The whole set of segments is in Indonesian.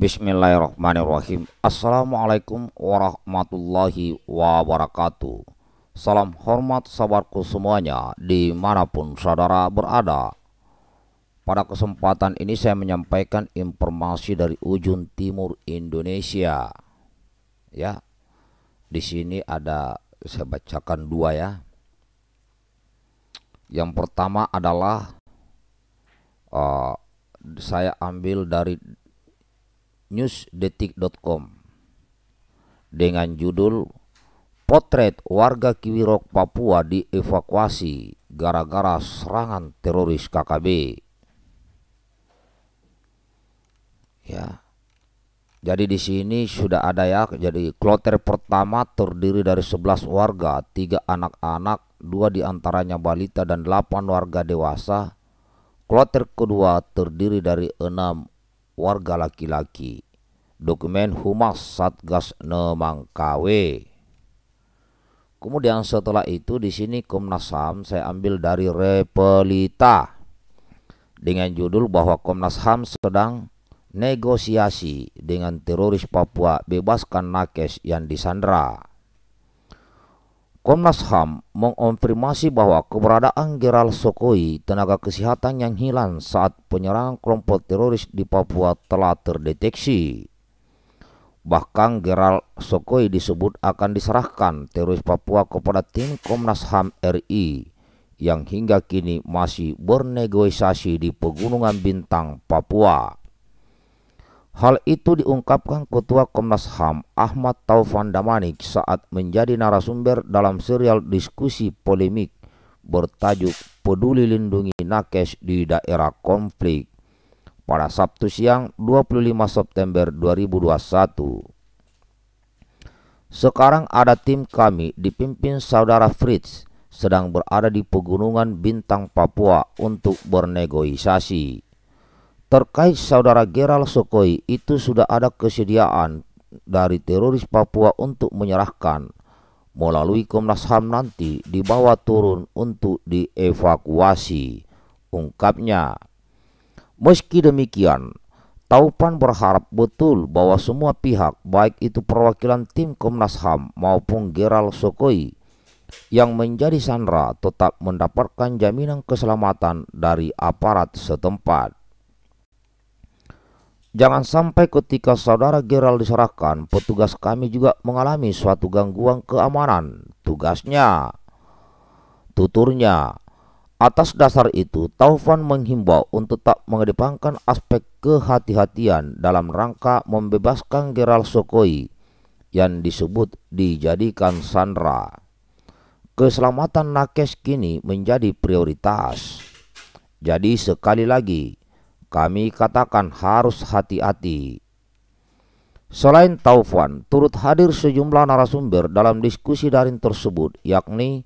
Bismillahirrahmanirrahim Assalamualaikum warahmatullahi wabarakatuh Salam hormat sahabatku semuanya dimanapun saudara berada Pada kesempatan ini saya menyampaikan informasi dari ujung timur Indonesia Ya di sini ada saya bacakan dua ya Yang pertama adalah uh, saya ambil dari newsdetik.com dengan judul Potret warga Kiwirok Papua dievakuasi gara-gara serangan teroris KKB. Ya. Jadi di sini sudah ada ya. Jadi kloter pertama terdiri dari 11 warga, 3 anak-anak, 2 diantaranya balita dan 8 warga dewasa. Kloter kedua terdiri dari 6 warga laki-laki dokumen humas Satgas Nemangkawe. Kemudian setelah itu di sini Komnas HAM saya ambil dari Repelita dengan judul bahwa Komnas HAM sedang negosiasi dengan teroris Papua bebaskan nakes yang disandra. Komnas HAM mengonfirmasi bahwa keberadaan Gerald Sokoi, tenaga kesehatan yang hilang saat penyerangan kelompok teroris di Papua telah terdeteksi. Bahkan Gerald Sokoi disebut akan diserahkan teroris Papua kepada tim Komnas HAM RI yang hingga kini masih bernegosiasi di Pegunungan Bintang, Papua. Hal itu diungkapkan Ketua Komnas HAM Ahmad Taufan Damanik saat menjadi narasumber dalam serial diskusi polemik bertajuk Peduli Lindungi Nakes di Daerah Konflik pada Sabtu siang 25 September 2021. Sekarang ada tim kami dipimpin saudara Fritz sedang berada di pegunungan Bintang Papua untuk bernegosiasi. Terkait saudara Gerald Sokoi itu sudah ada kesediaan dari teroris Papua untuk menyerahkan melalui Komnas HAM nanti dibawa turun untuk dievakuasi, ungkapnya. Meski demikian, Taupan berharap betul bahwa semua pihak, baik itu perwakilan tim Komnas HAM maupun Gerald Sokoi, yang menjadi sandra tetap mendapatkan jaminan keselamatan dari aparat setempat. Jangan sampai ketika saudara Gerald diserahkan, petugas kami juga mengalami suatu gangguan keamanan. Tugasnya, tuturnya. Atas dasar itu, Taufan menghimbau untuk tak mengedepankan aspek kehati-hatian dalam rangka membebaskan Gerald Sokoi yang disebut dijadikan sandra. Keselamatan Nakes kini menjadi prioritas. Jadi sekali lagi, kami katakan harus hati-hati. Selain Taufan, turut hadir sejumlah narasumber dalam diskusi daring tersebut, yakni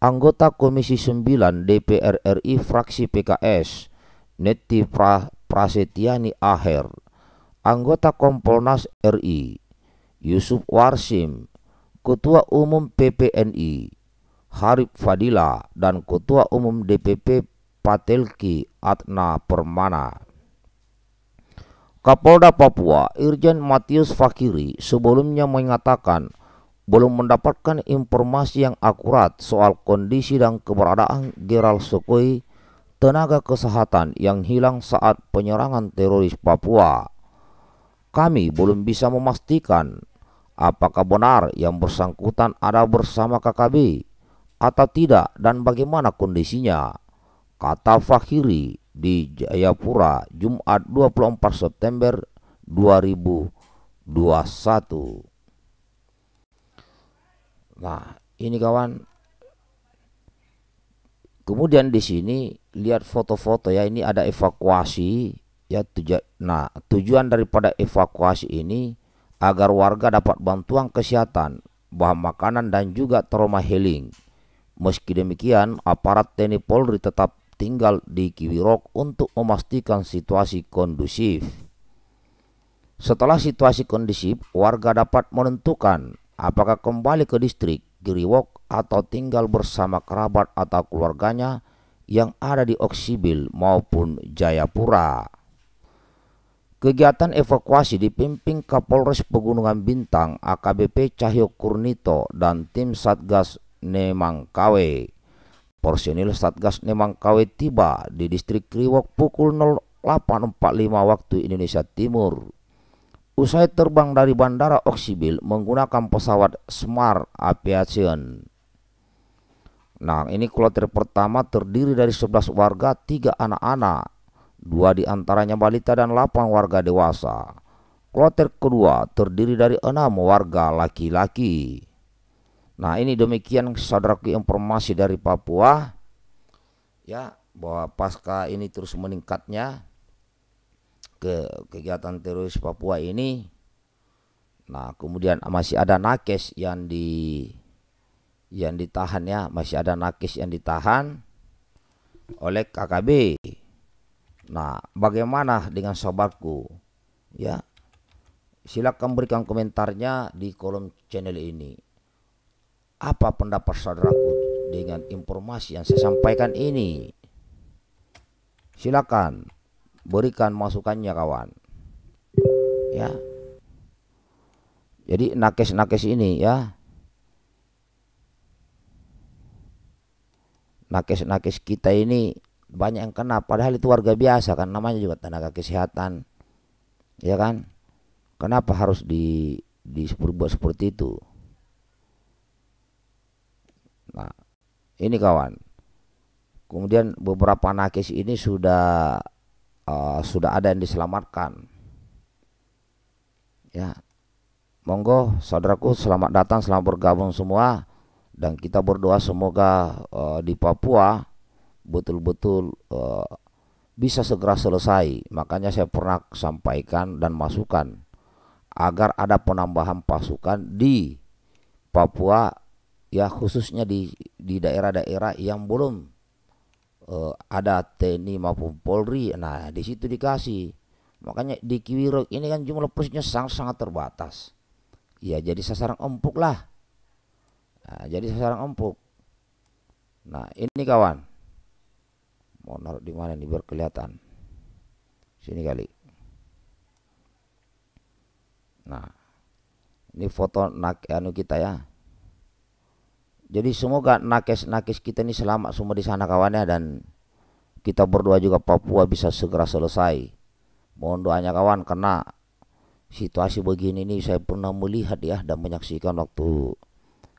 anggota Komisi 9 DPR RI fraksi PKS, Neti pra Prasetyani Aher, anggota Kompolnas RI, Yusuf Warsim, Ketua Umum PPNI, Harif Fadila, dan Ketua Umum DPP Patelki Atna Permana. Kapolda Papua Irjen Matius Fakiri sebelumnya mengatakan belum mendapatkan informasi yang akurat soal kondisi dan keberadaan Gerald Sukoi tenaga kesehatan yang hilang saat penyerangan teroris Papua. Kami belum bisa memastikan apakah benar yang bersangkutan ada bersama KKB atau tidak dan bagaimana kondisinya, kata Fakiri di Jayapura Jumat 24 September 2021. Nah, ini kawan. Kemudian di sini lihat foto-foto ya, ini ada evakuasi ya tujuan. Nah, tujuan daripada evakuasi ini agar warga dapat bantuan kesehatan, bahan makanan dan juga trauma healing. Meski demikian, aparat TNI Polri tetap tinggal di Kiwirok untuk memastikan situasi kondusif. Setelah situasi kondusif, warga dapat menentukan apakah kembali ke distrik Giriwok atau tinggal bersama kerabat atau keluarganya yang ada di Oksibil maupun Jayapura. Kegiatan evakuasi dipimpin Kapolres Pegunungan Bintang AKBP Cahyo Kurnito dan tim Satgas Nemangkawe. Porsionil Satgas Nemangkawe tiba di distrik Kriwok pukul 08.45 waktu Indonesia Timur. Usai terbang dari Bandara Oksibil menggunakan pesawat Smart Aviation. Nah, ini kloter pertama terdiri dari 11 warga, 3 anak-anak, 2 diantaranya balita dan 8 warga dewasa. Kloter kedua terdiri dari 6 warga laki-laki. Nah, ini demikian saudaraku informasi dari Papua. Ya, bahwa pasca ini terus meningkatnya ke kegiatan teroris Papua ini. Nah, kemudian masih ada nakes yang di yang ditahan ya, masih ada nakes yang ditahan oleh KKB. Nah, bagaimana dengan sobatku? Ya. Silakan berikan komentarnya di kolom channel ini apa pendapat saudaraku dengan informasi yang saya sampaikan ini? Silakan berikan masukannya kawan. Ya. Jadi nakes-nakes ini ya. Nakes-nakes kita ini banyak yang kena padahal itu warga biasa kan namanya juga tenaga kesehatan. Ya kan? Kenapa harus di di seperti itu? Nah, ini kawan. Kemudian beberapa nakes ini sudah uh, sudah ada yang diselamatkan. Ya. Monggo saudaraku selamat datang, selamat bergabung semua dan kita berdoa semoga uh, di Papua betul-betul eh, bisa segera selesai. Makanya saya pernah sampaikan dan masukan agar ada penambahan pasukan di Papua ya khususnya di di daerah-daerah yang belum uh, ada TNI maupun Polri. Nah, di situ dikasih. Makanya di Kiwirok ini kan jumlah persisnya sangat-sangat terbatas. Ya, jadi sasaran empuk lah. Nah, jadi sasaran empuk. Nah, ini kawan. Mau naruh di mana nih biar Sini kali. Nah, ini foto nak anu kita ya. Jadi semoga nakes-nakes kita ini selamat semua di sana kawannya dan kita berdoa juga Papua bisa segera selesai. Mohon doanya kawan karena situasi begini ini saya pernah melihat ya dan menyaksikan waktu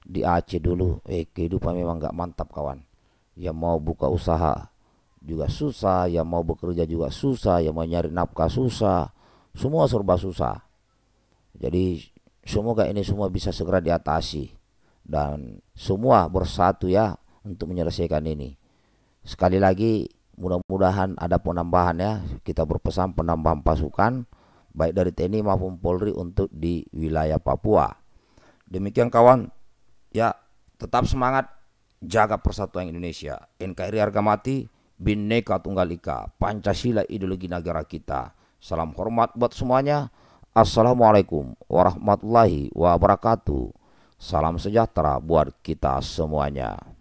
di Aceh dulu. Eh kehidupan memang gak mantap kawan. Ya mau buka usaha juga susah, ya mau bekerja juga susah, ya mau nyari nafkah susah. Semua serba susah. Jadi semoga ini semua bisa segera diatasi dan semua bersatu ya untuk menyelesaikan ini. Sekali lagi mudah-mudahan ada penambahan ya. Kita berpesan penambahan pasukan baik dari TNI maupun Polri untuk di wilayah Papua. Demikian kawan, ya tetap semangat jaga persatuan Indonesia. NKRI harga mati, Bhinneka Tunggal Ika, Pancasila ideologi negara kita. Salam hormat buat semuanya. Assalamualaikum warahmatullahi wabarakatuh. Salam sejahtera buat kita semuanya.